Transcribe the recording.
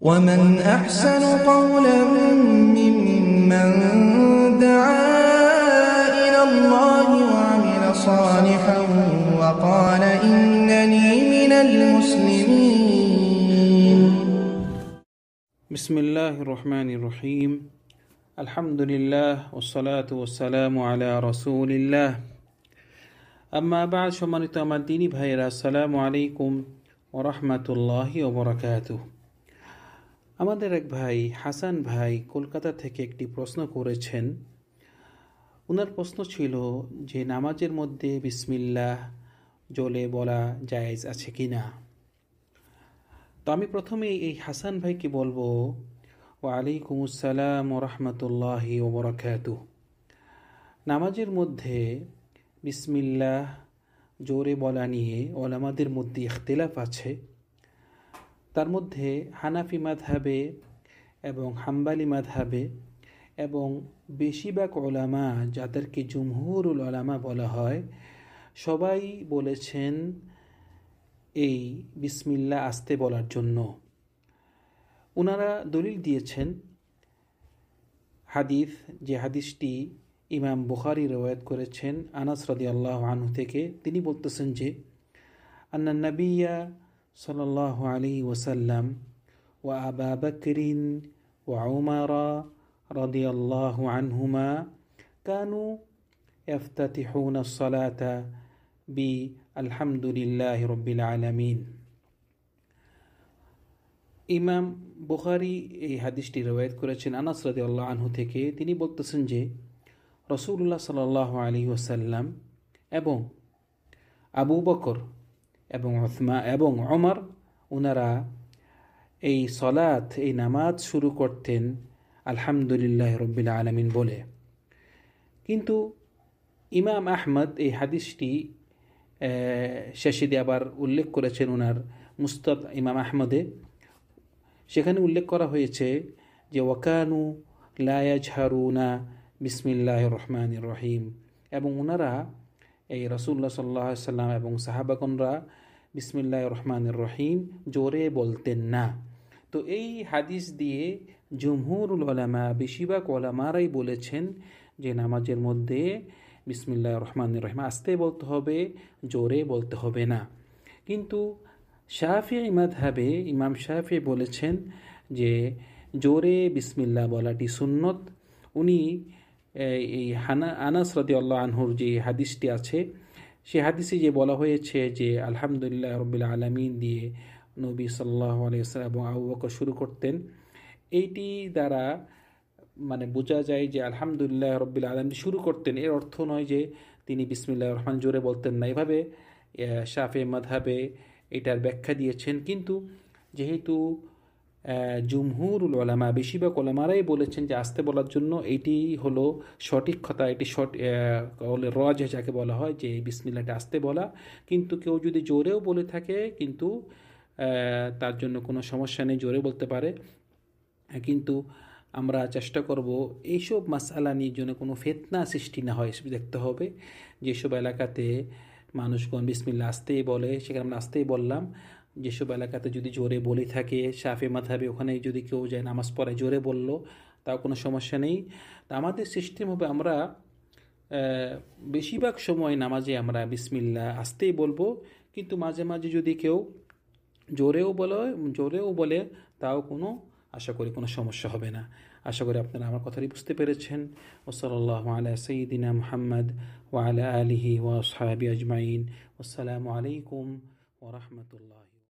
ومن أحسن قولا ممن دعا إلى الله وعمل صالحا وقال إنني من المسلمين بسم الله الرحمن الرحيم الحمد لله والصلاة والسلام على رسول الله أما بعد সম্মানিত مديني দিনী السلام عليكم ورحمة الله وبركاته আমাদের এক ভাই হাসান ভাই কলকাতা থেকে একটি প্রশ্ন করেছেন ওনার প্রশ্ন ছিল যে নামাজের মধ্যে বিসমিল্লাহ জলে বলা জায়েজ আছে কি না তো আমি প্রথমে এই হাসান ভাইকে বলবো ওয়ালাইকুম আসসালাম রহমতুল্লাহি ওবরাকাতু নামাজের মধ্যে বিসমিল্লাহ জোরে বলা নিয়ে ওলামাদের মধ্যে ইখতলাফ আছে তার মধ্যে হানাফি মাধাবে এবং হাম্বালি মাধাবে এবং বেশিরভাগ ওলামা যাদেরকে জুমহুরুল ওলামা বলা হয় সবাই বলেছেন এই বিসমিল্লা আসতে বলার জন্য ওনারা দলিল দিয়েছেন হাদিস যে হাদিসটি ইমাম বুখারি রওয়ায়ত করেছেন আনাস রদি আল্লাহ আনহু থেকে তিনি বলতেছেন যে আন্না নবিয়া صلى الله عليه وسلم وأبا بكر وعمر رضي الله عنهما كانوا يفتتحون الصلاة بالحمد لله رب العالمين ইমাম বুখারি এই হাদিসটি রবায়ত করেছেন আনাস রাদি আল্লাহ আনহু থেকে তিনি বলতেছেন যে রসুল্লাহ সাল আলী ওসাল্লাম এবং আবু বকর এবং ওসমা এবং অমর ওনারা এই সলাত এই নামাজ শুরু করতেন আলহামদুলিল্লাহ রব্বিল আলমিন বলে কিন্তু ইমাম আহমদ এই হাদিসটি শেষে আবার উল্লেখ করেছেন ওনার মুস্তাদ ইমাম আহমদে সেখানে উল্লেখ করা হয়েছে যে ওয়াকানু লায়াজ হারুনা বিসমিল্লাহ রহমান রহিম এবং ওনারা এই রসুল্লা সাল্লাহ সাল্লাম এবং সাহাবাগনরা বিসমিল্লা রহমানুর রহিম জোরে বলতেন না তো এই হাদিস দিয়ে জমহুরুল আলামা বেশিরভাগ ওলামারাই বলেছেন যে নামাজের মধ্যে বিসমিল্লা রহমান রহিম আস্তে বলতে হবে জোরে বলতে হবে না কিন্তু শাহফি হাবে ইমাম শাহফি বলেছেন যে জোরে বিসমিল্লা বলাটি সুন্নত উনি এই হানা আনাস রাদি আল্লাহ আনহুর যে হাদিসটি আছে সে হাদিসে যে বলা হয়েছে যে আলহামদুলিল্লাহ রবিল্লা আলমিন দিয়ে নবী সাল্লাহ আলিয়াল্লাম এবং আবু বকর শুরু করতেন এইটি দ্বারা মানে বোঝা যায় যে আলহামদুলিল্লাহ রব্বিল আলম শুরু করতেন এর অর্থ নয় যে তিনি বিসমিল্লাহ রহমান জোরে বলতেন না এভাবে শাফে মাধাবে এটার ব্যাখ্যা দিয়েছেন কিন্তু যেহেতু জুমহুরুল ওলামা বেশিরভাগ ওলামারাই বলেছেন যে আসতে বলার জন্য এটি হলো সঠিক কথা এটি সট রজ যাকে বলা হয় যে বিসমিল্লাটা আসতে বলা কিন্তু কেউ যদি জোরেও বলে থাকে কিন্তু তার জন্য কোনো সমস্যা নেই জোরে বলতে পারে কিন্তু আমরা চেষ্টা করব এইসব মাসালা নিয়ে জন্য কোনো ফেতনা সৃষ্টি না হয় দেখতে হবে যেসব এলাকাতে মানুষগণ বিসমিল্লা আসতেই বলে সেখানে আমরা আসতেই বললাম যেসব এলাকাতে যদি জোরে বলি থাকে সাফে মাথাবে ওখানে যদি কেউ যায় নামাজ পড়ে জোরে বলল তাও কোনো সমস্যা নেই তা আমাদের সিস্টেম হবে আমরা বেশিরভাগ সময় নামাজে আমরা বিসমিল্লা আসতেই বলবো কিন্তু মাঝে মাঝে যদি কেউ জোরেও বলে জোরেও বলে তাও কোনো আশা করি কোনো সমস্যা হবে না আশা করি আপনারা আমার কথাটি বুঝতে পেরেছেন ওসলাল্লাহ আলা সঈদিনা ওয়া ওয়ালা আলিহি সাহাবি আজমাইন আসসালামু আলাইকুম ওরহমতুল্লাহ